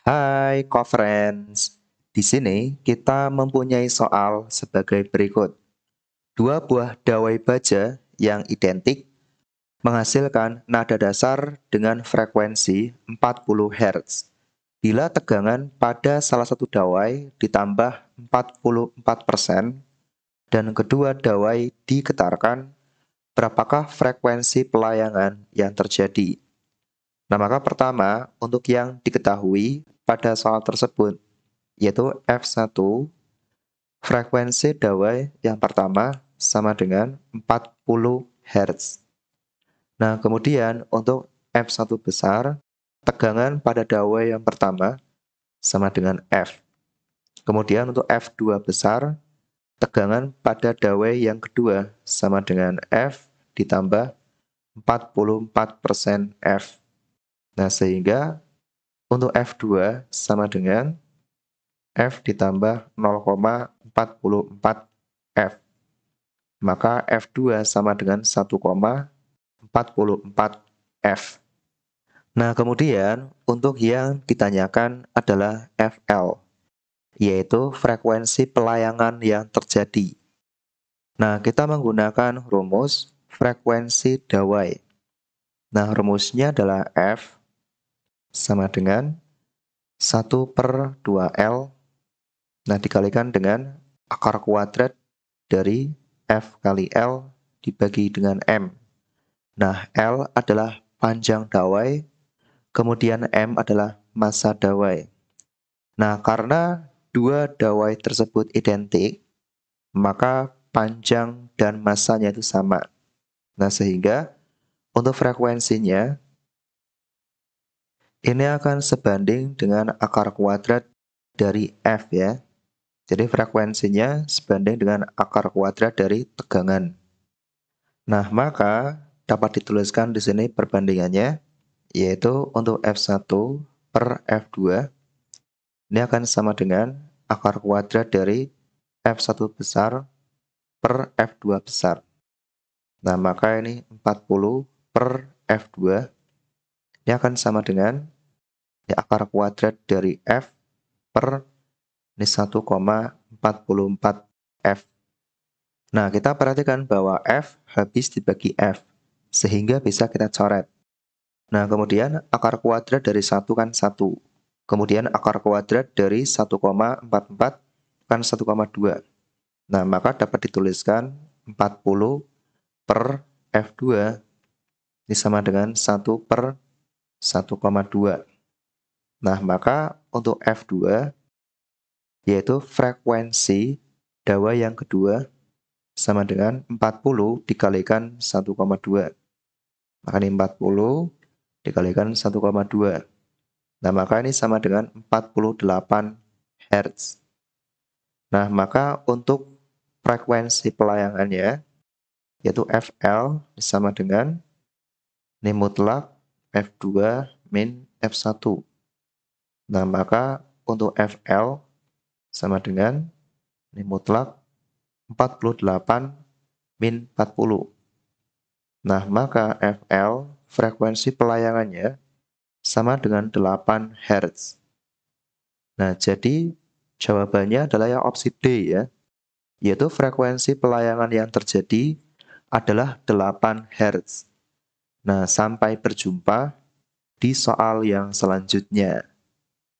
Hai conference. di sini kita mempunyai soal sebagai berikut. Dua buah dawai baja yang identik menghasilkan nada dasar dengan frekuensi 40 Hz. Bila tegangan pada salah satu dawai ditambah 44% dan kedua dawai diketarkan, berapakah frekuensi pelayangan yang terjadi? Nah, maka pertama, untuk yang diketahui pada soal tersebut, yaitu F1 frekuensi dawai yang pertama sama dengan 40 Hz. Nah, kemudian untuk F1 besar, tegangan pada dawai yang pertama sama dengan F. Kemudian untuk F2 besar, tegangan pada dawai yang kedua sama dengan F ditambah 44% F. Nah, sehingga untuk F2 sama dengan F ditambah 0,44 F. Maka F2 sama dengan 1,44 F. Nah, kemudian untuk yang ditanyakan adalah FL, yaitu frekuensi pelayangan yang terjadi. Nah, kita menggunakan rumus frekuensi dawai. Nah, rumusnya adalah F sama dengan 1 per 2L. Nah, dikalikan dengan akar kuadrat dari F kali L dibagi dengan M. Nah, L adalah panjang dawai, kemudian M adalah masa dawai. Nah, karena dua dawai tersebut identik, maka panjang dan masanya itu sama. Nah, sehingga untuk frekuensinya ini akan sebanding dengan akar kuadrat dari F ya. Jadi frekuensinya sebanding dengan akar kuadrat dari tegangan. Nah, maka dapat dituliskan di sini perbandingannya, yaitu untuk F1 per F2, ini akan sama dengan akar kuadrat dari F1 besar per F2 besar. Nah, maka ini 40 per F2. Ini akan sama dengan ya akar kuadrat dari F per minus 1,44 F. Nah, kita perhatikan bahwa F habis dibagi F, sehingga bisa kita coret. Nah, kemudian akar kuadrat dari 1 kan 1. Kemudian akar kuadrat dari 1,44 kan 1,2. Nah, maka dapat dituliskan 40 per F2 ini sama dengan 1 per Nah, maka untuk F2 yaitu frekuensi dawa yang kedua sama dengan 40 dikalikan 1,2. Maka ini 40 dikalikan 1,2. Nah, maka ini sama dengan 48 Hz. Nah, maka untuk frekuensi pelayangannya yaitu FL sama dengan ini mutlak F2 min F1 Nah, maka untuk FL sama dengan ini mutlak 48 min 40. Nah, maka FL frekuensi pelayangannya sama dengan 8 Hz. Nah, jadi jawabannya adalah yang opsi D ya, yaitu frekuensi pelayangan yang terjadi adalah 8 Hz. Nah, sampai berjumpa di soal yang selanjutnya.